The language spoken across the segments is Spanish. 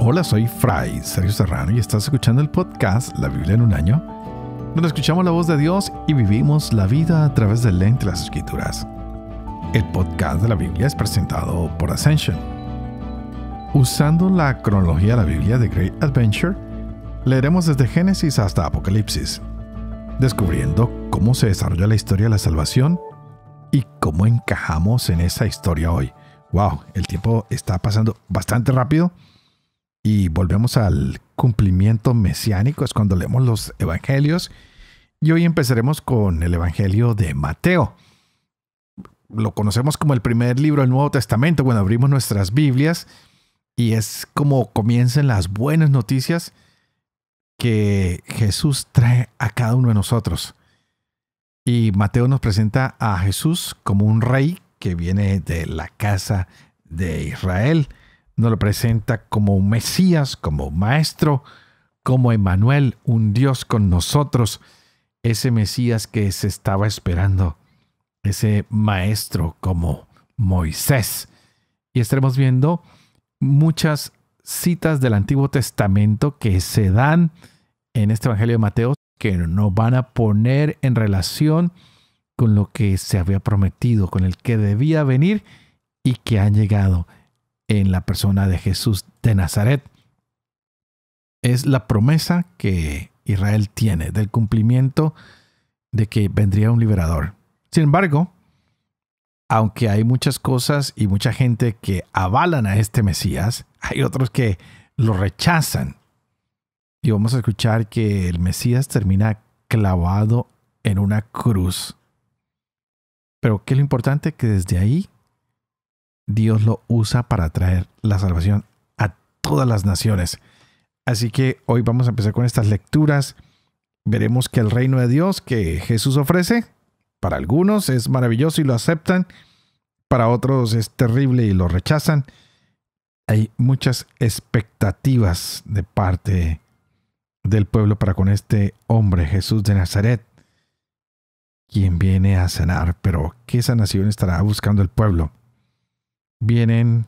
Hola, soy Fry Sergio Serrano y estás escuchando el podcast La Biblia en un año, donde escuchamos la voz de Dios y vivimos la vida a través del lente de las escrituras. El podcast de la Biblia es presentado por Ascension. Usando la cronología de la Biblia de Great Adventure, leeremos desde Génesis hasta Apocalipsis, descubriendo cómo se desarrolla la historia de la salvación y cómo encajamos en esa historia hoy. Wow, el tiempo está pasando bastante rápido y volvemos al cumplimiento mesiánico, es cuando leemos los evangelios. Y hoy empezaremos con el evangelio de Mateo. Lo conocemos como el primer libro del Nuevo Testamento cuando abrimos nuestras Biblias y es como comienzan las buenas noticias que Jesús trae a cada uno de nosotros. Y Mateo nos presenta a Jesús como un rey que viene de la casa de Israel. Nos lo presenta como un Mesías, como un maestro, como Emanuel, un Dios con nosotros. Ese Mesías que se estaba esperando, ese maestro como Moisés. Y estaremos viendo muchas citas del Antiguo Testamento que se dan en este Evangelio de Mateo que no van a poner en relación con lo que se había prometido, con el que debía venir y que ha llegado en la persona de Jesús de Nazaret. Es la promesa que Israel tiene del cumplimiento de que vendría un liberador. Sin embargo, aunque hay muchas cosas y mucha gente que avalan a este Mesías, hay otros que lo rechazan y vamos a escuchar que el Mesías termina clavado en una cruz. Pero qué es lo importante que desde ahí Dios lo usa para traer la salvación a todas las naciones. Así que hoy vamos a empezar con estas lecturas. Veremos que el reino de Dios que Jesús ofrece, para algunos es maravilloso y lo aceptan, para otros es terrible y lo rechazan. Hay muchas expectativas de parte de del pueblo para con este hombre, Jesús de Nazaret, quien viene a sanar. Pero, ¿qué sanación estará buscando el pueblo? Vienen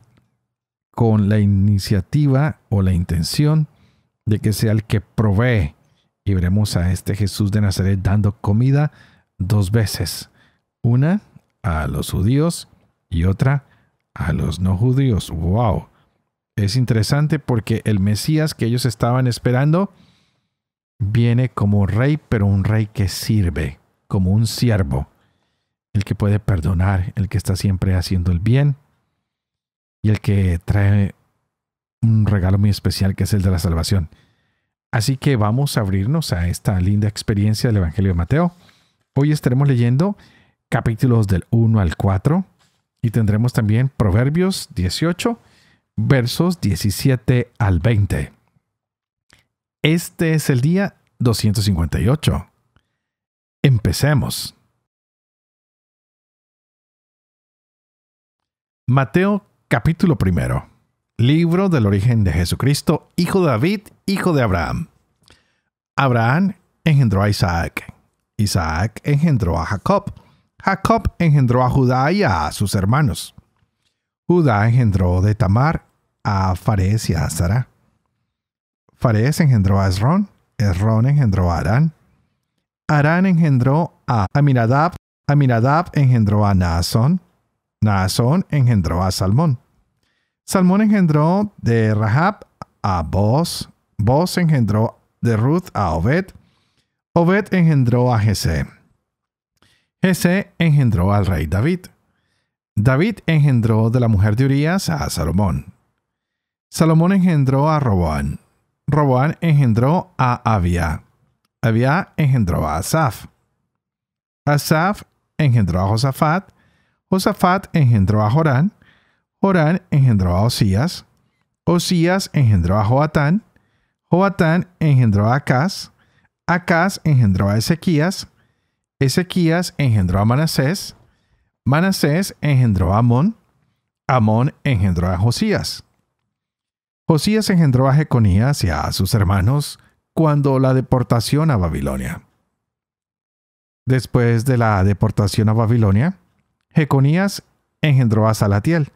con la iniciativa o la intención de que sea el que provee. Y veremos a este Jesús de Nazaret dando comida dos veces. Una a los judíos y otra a los no judíos. ¡Wow! Es interesante porque el Mesías que ellos estaban esperando, viene como rey, pero un rey que sirve, como un siervo, el que puede perdonar, el que está siempre haciendo el bien y el que trae un regalo muy especial que es el de la salvación. Así que vamos a abrirnos a esta linda experiencia del Evangelio de Mateo. Hoy estaremos leyendo capítulos del 1 al 4 y tendremos también Proverbios 18, versos 17 al 20. Este es el día 258. Empecemos. Mateo capítulo primero. Libro del origen de Jesucristo, hijo de David, hijo de Abraham. Abraham engendró a Isaac. Isaac engendró a Jacob. Jacob engendró a Judá y a sus hermanos. Judá engendró de Tamar a Fares y a Sara. Fares engendró a Esrón, Esrón engendró a Arán, Arán engendró a Aminadab, Aminadab engendró a Naasón, Naasón engendró a Salmón. Salmón engendró de Rahab a Boz, Boz engendró de Ruth a Obed, Obed engendró a Jesse. Jesse engendró al rey David. David engendró de la mujer de Urias a Salomón. Salomón engendró a Roboán. Robán engendró a Abia. Abia engendró a Asaf. Asaf engendró a Josafat. Josafat engendró a Jorán. Jorán engendró a Osías. Osías engendró a Joatán. Joatán engendró a Acas. Acaz engendró a Ezequías. Ezequías engendró a Manasés. Manasés engendró a Amón. Amón engendró a Josías. Josías engendró a Jeconías y a sus hermanos cuando la deportación a Babilonia. Después de la deportación a Babilonia, Jeconías engendró a Salatiel.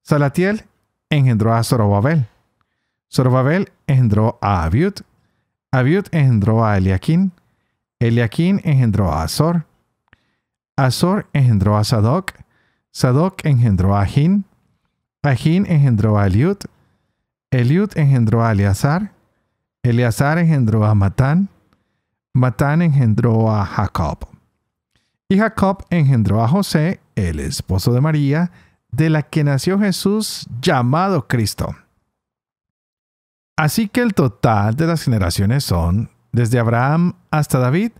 Salatiel engendró a Zorobabel. Zorobabel engendró a Abiud. Abiud engendró a Eliaquín. Eliaquín engendró a Azor. Azor engendró a Sadoc. Sadoc engendró a Hin Ajín engendró a Eliud. Eliud engendró a Eleazar, Eleazar engendró a Matán, Matán engendró a Jacob. Y Jacob engendró a José, el esposo de María, de la que nació Jesús llamado Cristo. Así que el total de las generaciones son, desde Abraham hasta David,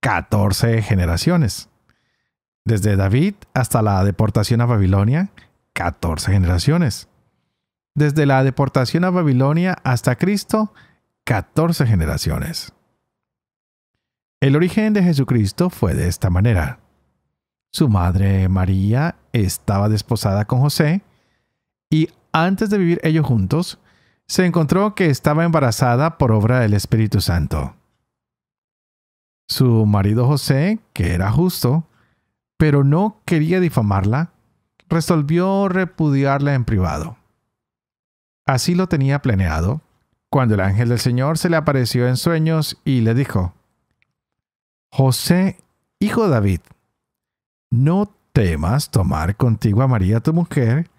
14 generaciones. Desde David hasta la deportación a Babilonia, 14 generaciones desde la deportación a Babilonia hasta Cristo, 14 generaciones. El origen de Jesucristo fue de esta manera. Su madre María estaba desposada con José y antes de vivir ellos juntos, se encontró que estaba embarazada por obra del Espíritu Santo. Su marido José, que era justo, pero no quería difamarla, resolvió repudiarla en privado. Así lo tenía planeado, cuando el ángel del Señor se le apareció en sueños y le dijo, José, hijo de David, no temas tomar contigo a María tu mujer,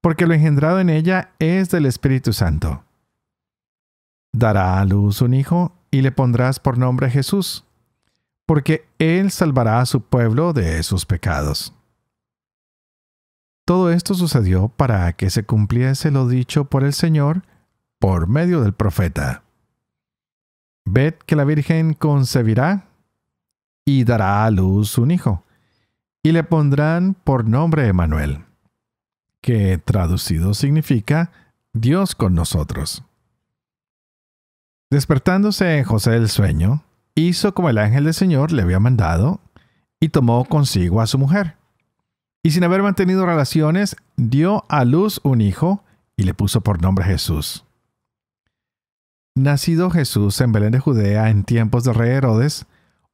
porque lo engendrado en ella es del Espíritu Santo. Dará a luz un hijo y le pondrás por nombre Jesús, porque él salvará a su pueblo de sus pecados. Todo esto sucedió para que se cumpliese lo dicho por el Señor por medio del profeta. Ved que la Virgen concebirá y dará a luz un hijo, y le pondrán por nombre Emanuel, que traducido significa Dios con nosotros. Despertándose José del sueño, hizo como el ángel del Señor le había mandado, y tomó consigo a su mujer y sin haber mantenido relaciones, dio a luz un hijo y le puso por nombre Jesús. Nacido Jesús en Belén de Judea en tiempos del rey Herodes,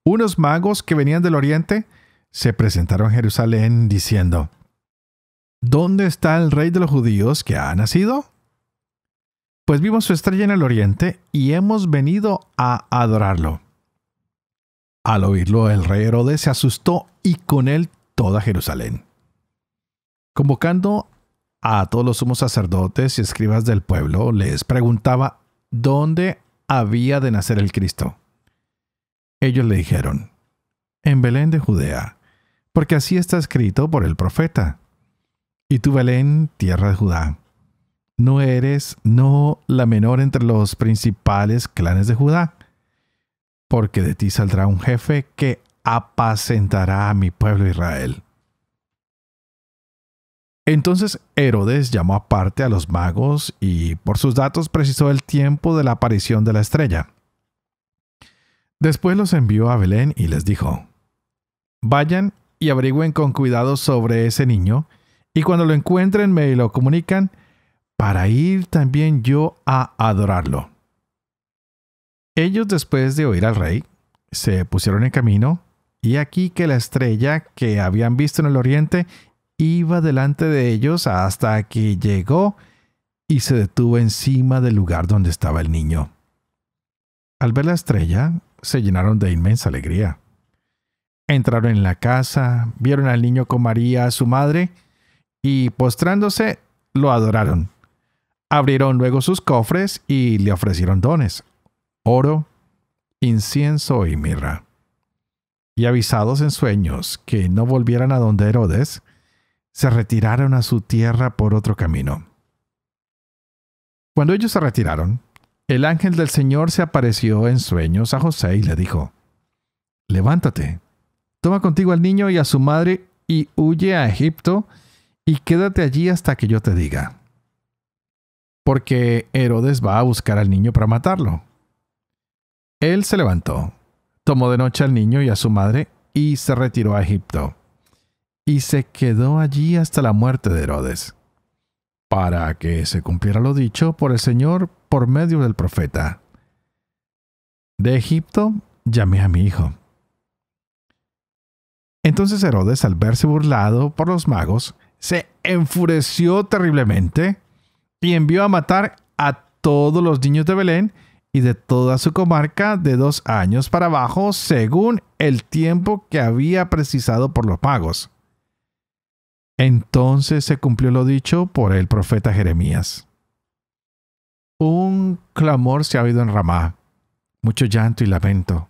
unos magos que venían del oriente se presentaron a Jerusalén diciendo, ¿Dónde está el rey de los judíos que ha nacido? Pues vimos su estrella en el oriente y hemos venido a adorarlo. Al oírlo, el rey Herodes se asustó y con él toda Jerusalén. Convocando a todos los sumos sacerdotes y escribas del pueblo, les preguntaba dónde había de nacer el Cristo. Ellos le dijeron, en Belén de Judea, porque así está escrito por el profeta. Y tú, Belén, tierra de Judá, no eres, no la menor entre los principales clanes de Judá, porque de ti saldrá un jefe que apacentará a mi pueblo Israel. Entonces Herodes llamó aparte a los magos y por sus datos precisó el tiempo de la aparición de la estrella. Después los envió a Belén y les dijo, Vayan y averigüen con cuidado sobre ese niño, y cuando lo encuentren me lo comunican para ir también yo a adorarlo. Ellos después de oír al rey, se pusieron en camino, y aquí que la estrella que habían visto en el oriente iba delante de ellos hasta que llegó y se detuvo encima del lugar donde estaba el niño. Al ver la estrella, se llenaron de inmensa alegría. Entraron en la casa, vieron al niño con María, su madre, y postrándose, lo adoraron. Abrieron luego sus cofres y le ofrecieron dones, oro, incienso y mirra. Y avisados en sueños que no volvieran a donde Herodes, se retiraron a su tierra por otro camino. Cuando ellos se retiraron, el ángel del Señor se apareció en sueños a José y le dijo, Levántate, toma contigo al niño y a su madre y huye a Egipto y quédate allí hasta que yo te diga. Porque Herodes va a buscar al niño para matarlo. Él se levantó, tomó de noche al niño y a su madre y se retiró a Egipto y se quedó allí hasta la muerte de Herodes, para que se cumpliera lo dicho por el Señor por medio del profeta. De Egipto llamé a mi hijo. Entonces Herodes, al verse burlado por los magos, se enfureció terriblemente y envió a matar a todos los niños de Belén y de toda su comarca de dos años para abajo, según el tiempo que había precisado por los magos entonces se cumplió lo dicho por el profeta Jeremías. Un clamor se ha oído en Ramá, mucho llanto y lamento.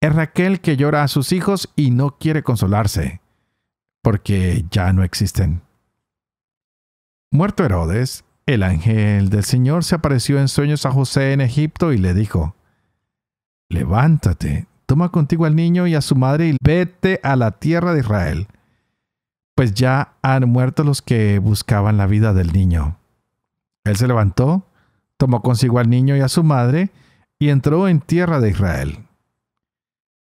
Es Raquel que llora a sus hijos y no quiere consolarse, porque ya no existen. Muerto Herodes, el ángel del Señor se apareció en sueños a José en Egipto y le dijo, Levántate, toma contigo al niño y a su madre y vete a la tierra de Israel pues ya han muerto los que buscaban la vida del niño. Él se levantó, tomó consigo al niño y a su madre, y entró en tierra de Israel.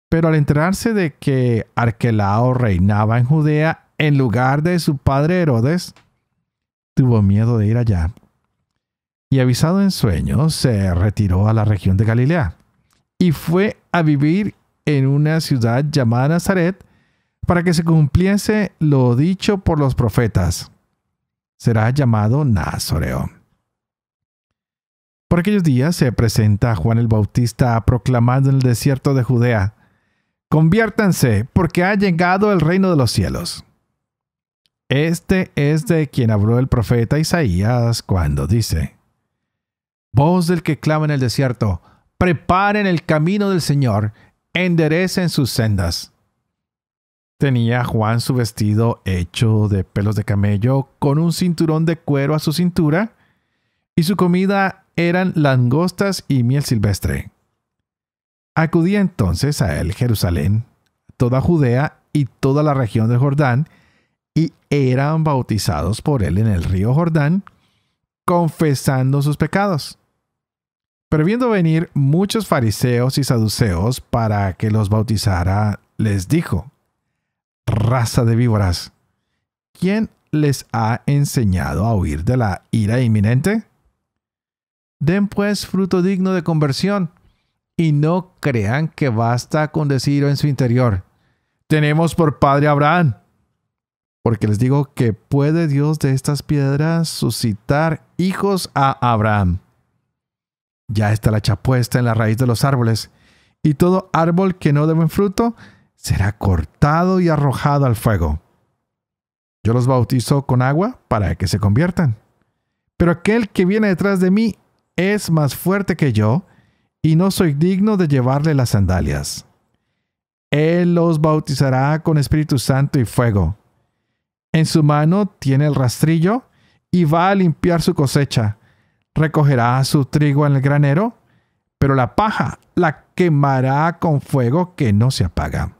Pero al enterarse de que Arquelao reinaba en Judea en lugar de su padre Herodes, tuvo miedo de ir allá. Y avisado en sueños, se retiró a la región de Galilea y fue a vivir en una ciudad llamada Nazaret, para que se cumpliese lo dicho por los profetas. Será llamado Nazoreo. Por aquellos días se presenta Juan el Bautista proclamando en el desierto de Judea, Conviértanse, porque ha llegado el reino de los cielos. Este es de quien habló el profeta Isaías cuando dice, Voz del que clama en el desierto, preparen el camino del Señor, enderecen sus sendas. Tenía Juan su vestido hecho de pelos de camello, con un cinturón de cuero a su cintura, y su comida eran langostas y miel silvestre. Acudía entonces a él Jerusalén, toda Judea y toda la región del Jordán, y eran bautizados por él en el río Jordán, confesando sus pecados. Pero viendo venir muchos fariseos y saduceos para que los bautizara, les dijo, raza de víboras, ¿quién les ha enseñado a huir de la ira inminente? Den pues fruto digno de conversión y no crean que basta con decir en su interior, tenemos por padre Abraham. Porque les digo que puede Dios de estas piedras suscitar hijos a Abraham. Ya está la chapuesta en la raíz de los árboles, y todo árbol que no dé buen fruto será cortado y arrojado al fuego. Yo los bautizo con agua para que se conviertan. Pero aquel que viene detrás de mí es más fuerte que yo, y no soy digno de llevarle las sandalias. Él los bautizará con Espíritu Santo y fuego. En su mano tiene el rastrillo y va a limpiar su cosecha. Recogerá su trigo en el granero, pero la paja la quemará con fuego que no se apaga.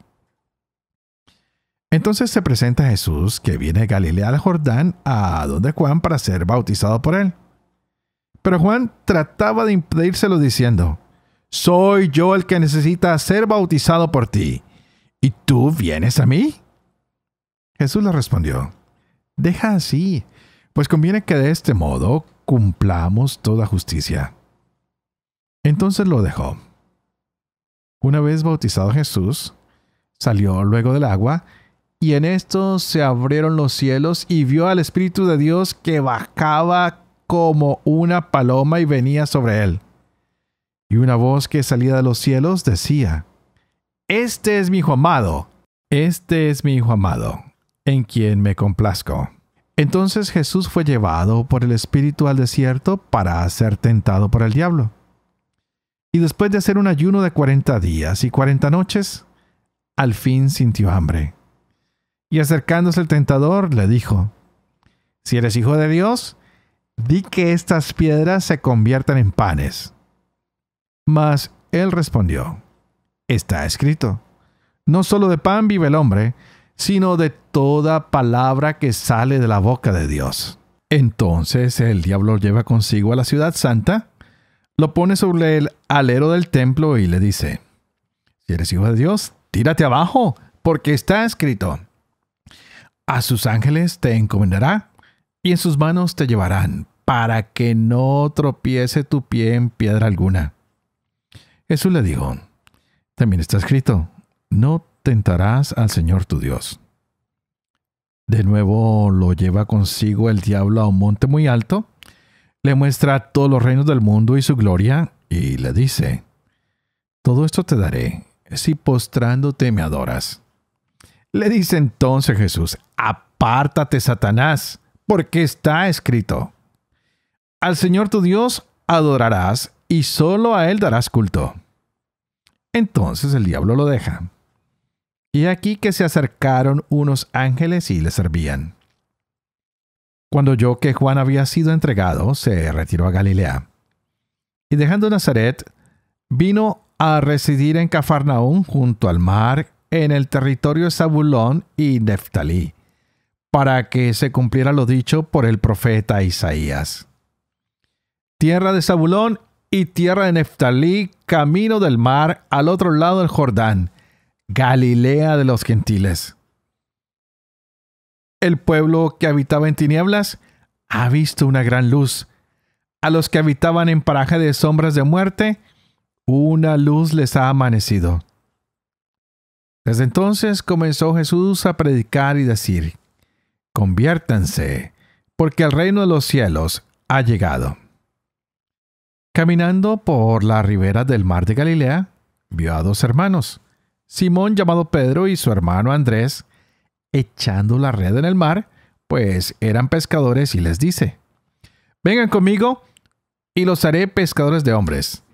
Entonces se presenta Jesús, que viene de Galilea al Jordán, a donde Juan para ser bautizado por él. Pero Juan trataba de impedírselo diciendo, Soy yo el que necesita ser bautizado por ti, ¿y tú vienes a mí? Jesús le respondió, Deja así, pues conviene que de este modo cumplamos toda justicia. Entonces lo dejó. Una vez bautizado Jesús, salió luego del agua, y en esto se abrieron los cielos y vio al Espíritu de Dios que bajaba como una paloma y venía sobre él. Y una voz que salía de los cielos decía, Este es mi hijo amado, este es mi hijo amado, en quien me complazco. Entonces Jesús fue llevado por el Espíritu al desierto para ser tentado por el diablo. Y después de hacer un ayuno de cuarenta días y cuarenta noches, al fin sintió hambre. Y acercándose el tentador, le dijo, si eres hijo de Dios, di que estas piedras se conviertan en panes. Mas él respondió, está escrito, no solo de pan vive el hombre, sino de toda palabra que sale de la boca de Dios. Entonces el diablo lleva consigo a la ciudad santa, lo pone sobre el alero del templo y le dice, si eres hijo de Dios, tírate abajo, porque está escrito, a sus ángeles te encomendará y en sus manos te llevarán para que no tropiece tu pie en piedra alguna. Jesús le dijo, también está escrito, no tentarás al Señor tu Dios. De nuevo lo lleva consigo el diablo a un monte muy alto, le muestra todos los reinos del mundo y su gloria, y le dice, Todo esto te daré si postrándote me adoras. Le dice entonces Jesús, apártate Satanás, porque está escrito, al Señor tu Dios adorarás y solo a Él darás culto. Entonces el diablo lo deja. Y aquí que se acercaron unos ángeles y le servían. Cuando oyó que Juan había sido entregado, se retiró a Galilea. Y dejando Nazaret, vino a residir en Cafarnaún junto al mar en el territorio de Zabulón y Neftalí, para que se cumpliera lo dicho por el profeta Isaías. Tierra de Zabulón y tierra de Neftalí, camino del mar al otro lado del Jordán, Galilea de los gentiles. El pueblo que habitaba en tinieblas ha visto una gran luz. A los que habitaban en paraje de sombras de muerte, una luz les ha amanecido. Desde entonces comenzó Jesús a predicar y decir, Conviértanse, porque el reino de los cielos ha llegado. Caminando por la ribera del mar de Galilea, vio a dos hermanos, Simón llamado Pedro y su hermano Andrés, echando la red en el mar, pues eran pescadores y les dice, Vengan conmigo y los haré pescadores de hombres.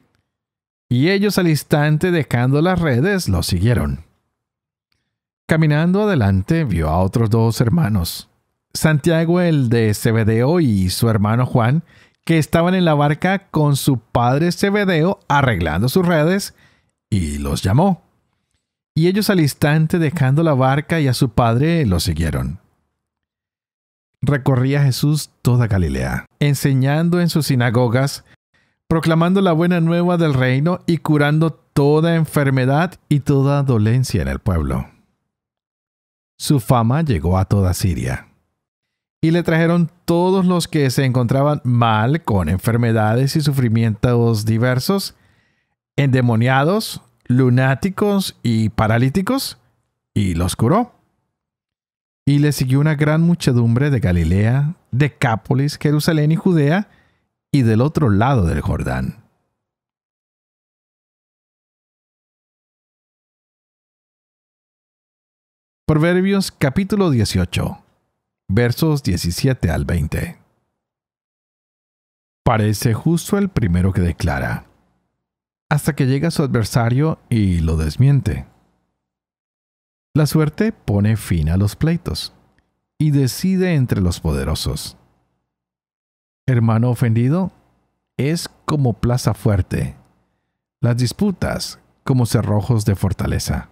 Y ellos al instante dejando las redes los siguieron. Caminando adelante vio a otros dos hermanos, Santiago el de Cebedeo y su hermano Juan, que estaban en la barca con su padre Cebedeo arreglando sus redes, y los llamó. Y ellos al instante dejando la barca y a su padre lo siguieron. Recorría Jesús toda Galilea, enseñando en sus sinagogas, proclamando la buena nueva del reino y curando toda enfermedad y toda dolencia en el pueblo su fama llegó a toda Siria. Y le trajeron todos los que se encontraban mal, con enfermedades y sufrimientos diversos, endemoniados, lunáticos y paralíticos, y los curó. Y le siguió una gran muchedumbre de Galilea, Decápolis, Jerusalén y Judea, y del otro lado del Jordán. Proverbios capítulo 18, versos 17 al 20. Parece justo el primero que declara, hasta que llega su adversario y lo desmiente. La suerte pone fin a los pleitos y decide entre los poderosos. Hermano ofendido es como plaza fuerte, las disputas como cerrojos de fortaleza.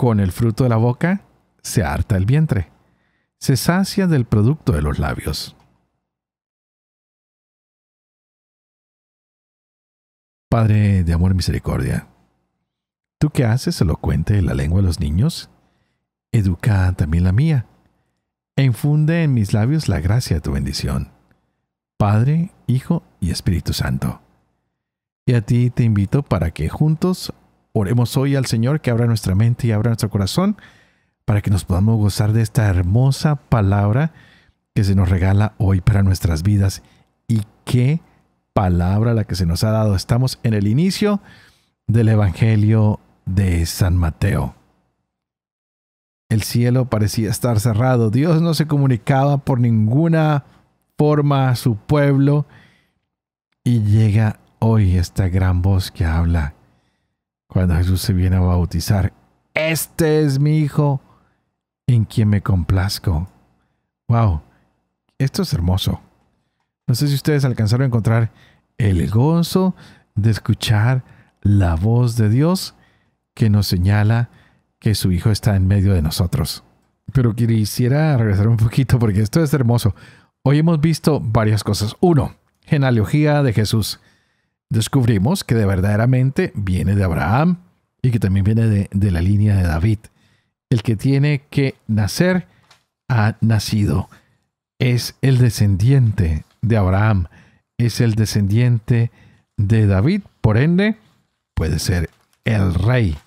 Con el fruto de la boca se harta el vientre. Se sacia del producto de los labios. Padre de amor y misericordia, tú que haces elocuente la lengua de los niños, educa también la mía, e infunde en mis labios la gracia de tu bendición. Padre, Hijo y Espíritu Santo. Y a ti te invito para que juntos Oremos hoy al Señor que abra nuestra mente y abra nuestro corazón para que nos podamos gozar de esta hermosa palabra que se nos regala hoy para nuestras vidas. Y qué palabra la que se nos ha dado. Estamos en el inicio del Evangelio de San Mateo. El cielo parecía estar cerrado. Dios no se comunicaba por ninguna forma a su pueblo. Y llega hoy esta gran voz que habla cuando Jesús se viene a bautizar. Este es mi Hijo en quien me complazco. ¡Wow! Esto es hermoso. No sé si ustedes alcanzaron a encontrar el gozo de escuchar la voz de Dios que nos señala que su Hijo está en medio de nosotros. Pero quisiera regresar un poquito porque esto es hermoso. Hoy hemos visto varias cosas. Uno, genealogía de Jesús descubrimos que de verdaderamente viene de Abraham y que también viene de, la línea de David. El que tiene que nacer ha nacido. Es el descendiente de Abraham. Es el descendiente de David. Por ende, puede ser el rey.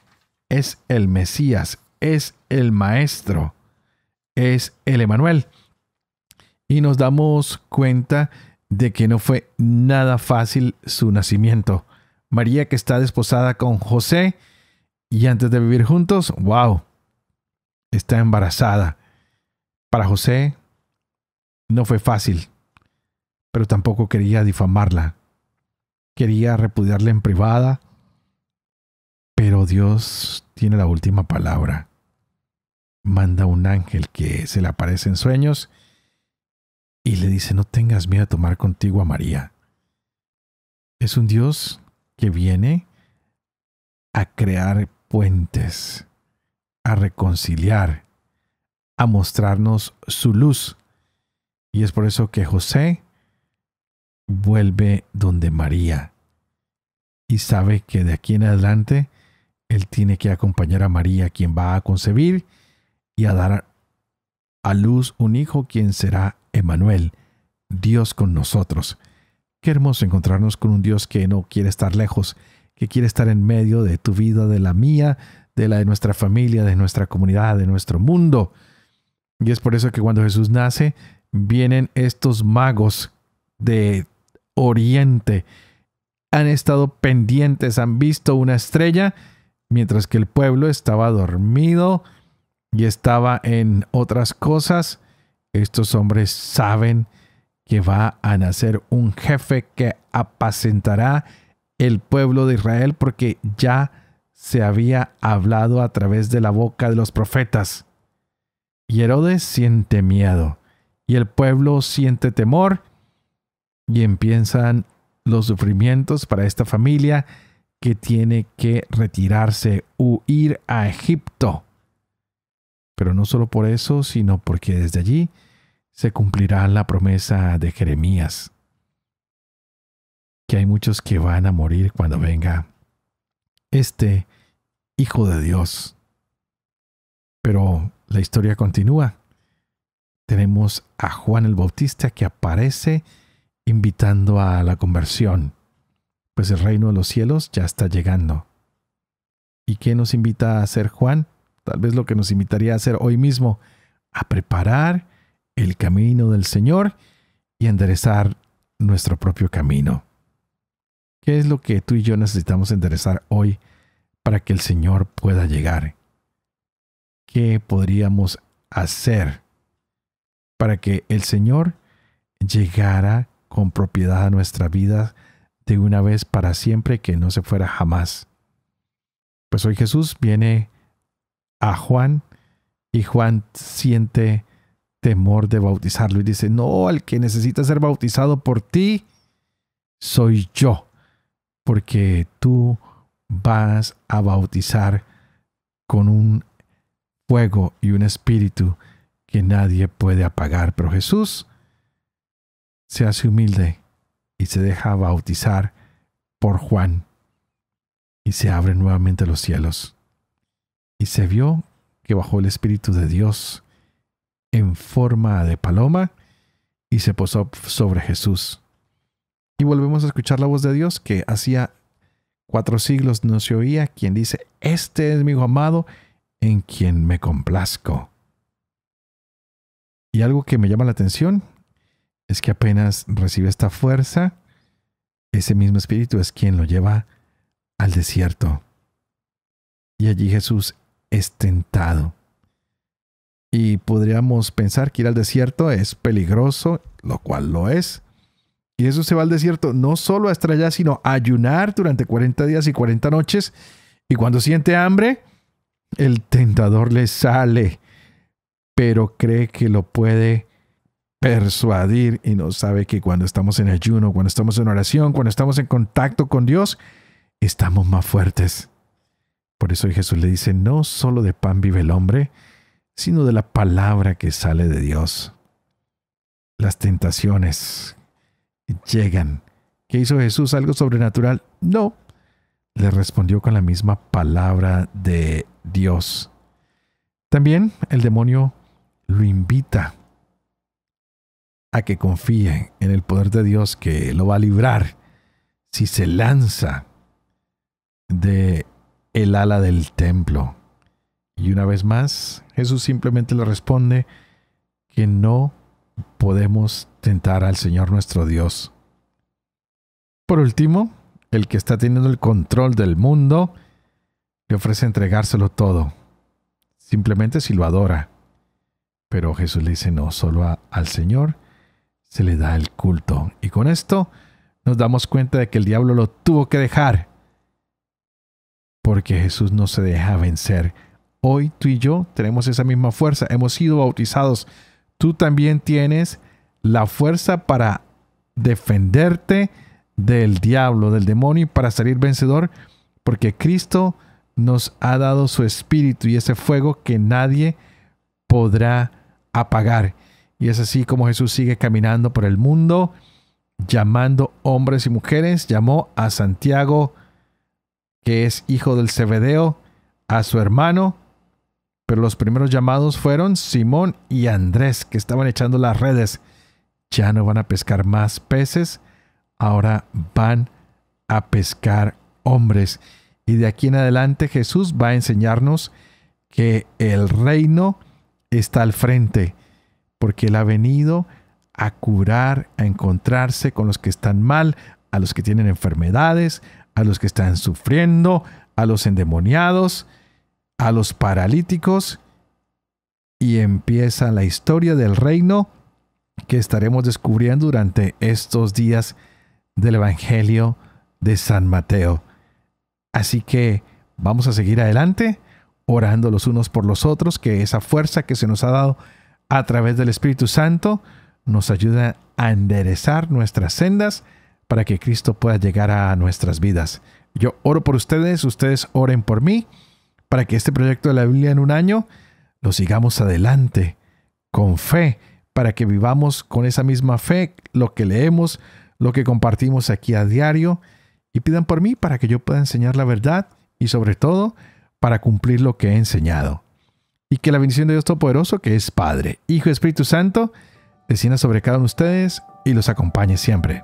Es el Mesías. Es el maestro. Es el Emanuel. Y nos damos cuenta de que no fue nada fácil su nacimiento. María que está desposada con José y antes de vivir juntos, wow, está embarazada. Para José no fue fácil, pero tampoco quería difamarla. Quería repudiarla en privada, pero Dios tiene la última palabra. Manda un ángel que se le aparece en sueños y le dice, no tengas miedo a tomar contigo a María. Es un Dios que viene a crear puentes, a reconciliar, a mostrarnos su luz. Y es por eso que José vuelve donde María y sabe que de aquí en adelante él tiene que acompañar a María, quien va a concebir y a dar a luz un hijo quien será Emanuel, Dios con nosotros. Qué hermoso encontrarnos con un Dios que no quiere estar lejos, que quiere estar en medio de tu vida, de la mía, de la de nuestra familia, de nuestra comunidad, de nuestro mundo. Y es por eso que cuando Jesús nace, vienen estos magos de Oriente. Han estado pendientes, han visto una estrella, mientras que el pueblo estaba dormido, y estaba en otras cosas, estos hombres saben que va a nacer un jefe que apacentará el pueblo de Israel porque ya se había hablado a través de la boca de los profetas. Y Herodes siente miedo, y el pueblo siente temor, y empiezan los sufrimientos para esta familia que tiene que retirarse, huir a Egipto. Pero no solo por eso, sino porque desde allí se cumplirá la promesa de Jeremías, que hay muchos que van a morir cuando venga este Hijo de Dios. Pero la historia continúa. Tenemos a Juan el Bautista que aparece invitando a la conversión, pues el reino de los cielos ya está llegando. ¿Y qué nos invita a hacer Juan? tal vez lo que nos invitaría a hacer hoy mismo, a preparar el camino del Señor y enderezar nuestro propio camino. ¿Qué es lo que tú y yo necesitamos enderezar hoy para que el Señor pueda llegar? ¿Qué podríamos hacer para que el Señor llegara con propiedad a nuestra vida de una vez para siempre que no se fuera jamás? Pues hoy Jesús viene a Juan y Juan siente temor de bautizarlo y dice, no, al que necesita ser bautizado por ti, soy yo, porque tú vas a bautizar con un fuego y un espíritu que nadie puede apagar. Pero Jesús se hace humilde y se deja bautizar por Juan y se abren nuevamente los cielos y se vio que bajó el Espíritu de Dios en forma de paloma y se posó sobre Jesús. Y volvemos a escuchar la voz de Dios que hacía cuatro siglos no se oía, quien dice, este es mi hijo amado en quien me complazco. Y algo que me llama la atención es que apenas recibe esta fuerza, ese mismo espíritu es quien lo lleva al desierto. Y allí Jesús es tentado. Y podríamos pensar que ir al desierto es peligroso, lo cual lo es. Y eso se va al desierto no solo a estrellar, sino a ayunar durante 40 días y 40 noches. Y cuando siente hambre, el tentador le sale, pero cree que lo puede persuadir y no sabe que cuando estamos en ayuno, cuando estamos en oración, cuando estamos en contacto con Dios, estamos más fuertes. Por eso Jesús le dice, no solo de pan vive el hombre, sino de la palabra que sale de Dios. Las tentaciones llegan. ¿Qué hizo Jesús? ¿Algo sobrenatural? No. Le respondió con la misma palabra de Dios. También el demonio lo invita a que confíe en el poder de Dios que lo va a librar si se lanza de el ala del templo. Y una vez más, Jesús simplemente le responde que no podemos tentar al Señor nuestro Dios. Por último, el que está teniendo el control del mundo le ofrece entregárselo todo, simplemente si lo adora. Pero Jesús le dice, no, solo al Señor se le da el culto. Y con esto nos damos cuenta de que el diablo lo tuvo que dejar porque Jesús no se deja vencer. Hoy tú y yo tenemos esa misma fuerza, hemos sido bautizados. Tú también tienes la fuerza para defenderte del diablo, del demonio y para salir vencedor, porque Cristo nos ha dado su espíritu y ese fuego que nadie podrá apagar. Y es así como Jesús sigue caminando por el mundo, llamando hombres y mujeres, llamó a Santiago, que es hijo del Zebedeo, a su hermano. Pero los primeros llamados fueron Simón y Andrés, que estaban echando las redes. Ya no van a pescar más peces, ahora van a pescar hombres. Y de aquí en adelante Jesús va a enseñarnos que el reino está al frente, porque Él ha venido a curar, a encontrarse con los que están mal, a los que tienen enfermedades, a los que están sufriendo, a los endemoniados, a los paralíticos, y empieza la historia del reino que estaremos descubriendo durante estos días del Evangelio de San Mateo. Así que vamos a seguir adelante orando los unos por los otros, que esa fuerza que se nos ha dado a través del Espíritu Santo nos ayuda a enderezar nuestras sendas, para que Cristo pueda llegar a nuestras vidas. Yo oro por ustedes, ustedes oren por mí, para que este proyecto de la Biblia en un año lo sigamos adelante con fe, para que vivamos con esa misma fe lo que leemos, lo que compartimos aquí a diario, y pidan por mí para que yo pueda enseñar la verdad y sobre todo para cumplir lo que he enseñado. Y que la bendición de Dios Todopoderoso, que es Padre, Hijo y Espíritu Santo, descienda sobre cada uno de ustedes y los acompañe siempre.